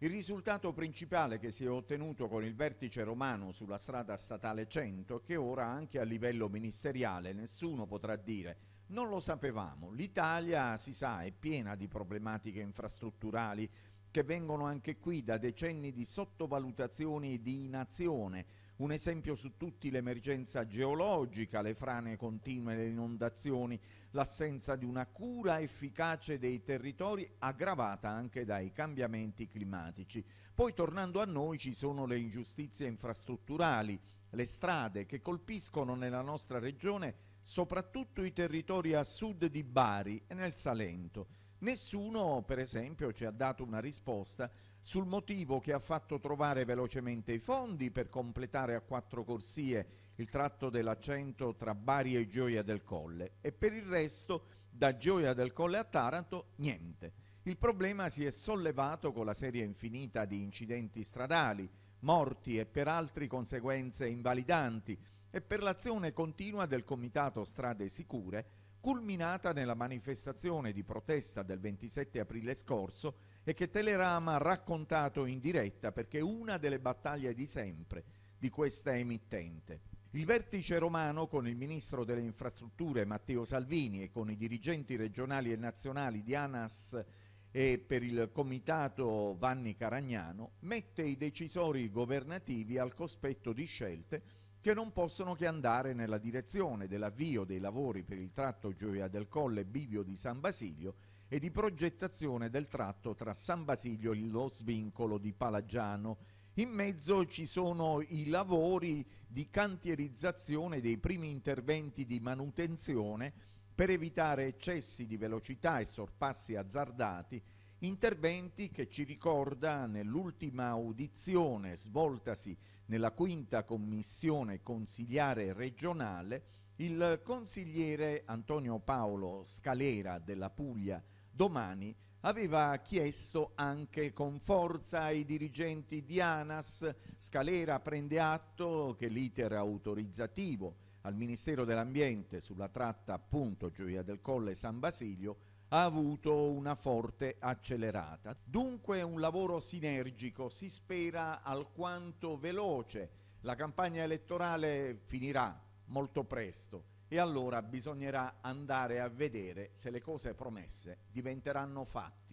Il risultato principale che si è ottenuto con il vertice romano sulla strada statale 100 è che ora anche a livello ministeriale nessuno potrà dire non lo sapevamo, l'Italia si sa è piena di problematiche infrastrutturali che vengono anche qui da decenni di sottovalutazioni e di inazione un esempio su tutti l'emergenza geologica, le frane continue, le inondazioni, l'assenza di una cura efficace dei territori aggravata anche dai cambiamenti climatici. Poi tornando a noi ci sono le ingiustizie infrastrutturali, le strade che colpiscono nella nostra regione soprattutto i territori a sud di Bari e nel Salento Nessuno, per esempio, ci ha dato una risposta sul motivo che ha fatto trovare velocemente i fondi per completare a quattro corsie il tratto dell'accento tra Bari e Gioia del Colle e per il resto da Gioia del Colle a Taranto niente. Il problema si è sollevato con la serie infinita di incidenti stradali, morti e per altre conseguenze invalidanti e per l'azione continua del Comitato Strade Sicure culminata nella manifestazione di protesta del 27 aprile scorso e che Telerama ha raccontato in diretta perché una delle battaglie di sempre di questa emittente. Il vertice romano con il ministro delle infrastrutture Matteo Salvini e con i dirigenti regionali e nazionali di ANAS e per il comitato Vanni Caragnano mette i decisori governativi al cospetto di scelte che non possono che andare nella direzione dell'avvio dei lavori per il tratto Gioia del Colle Bivio di San Basilio e di progettazione del tratto tra San Basilio e lo svincolo di Palagiano. In mezzo ci sono i lavori di cantierizzazione dei primi interventi di manutenzione per evitare eccessi di velocità e sorpassi azzardati interventi che ci ricorda nell'ultima audizione svoltasi nella quinta commissione consigliare regionale il consigliere Antonio Paolo Scalera della Puglia domani aveva chiesto anche con forza ai dirigenti di ANAS. Scalera prende atto che l'iter autorizzativo al Ministero dell'Ambiente sulla tratta appunto Gioia del Colle San Basilio ha avuto una forte accelerata. Dunque un lavoro sinergico, si spera alquanto veloce. La campagna elettorale finirà molto presto e allora bisognerà andare a vedere se le cose promesse diventeranno fatte.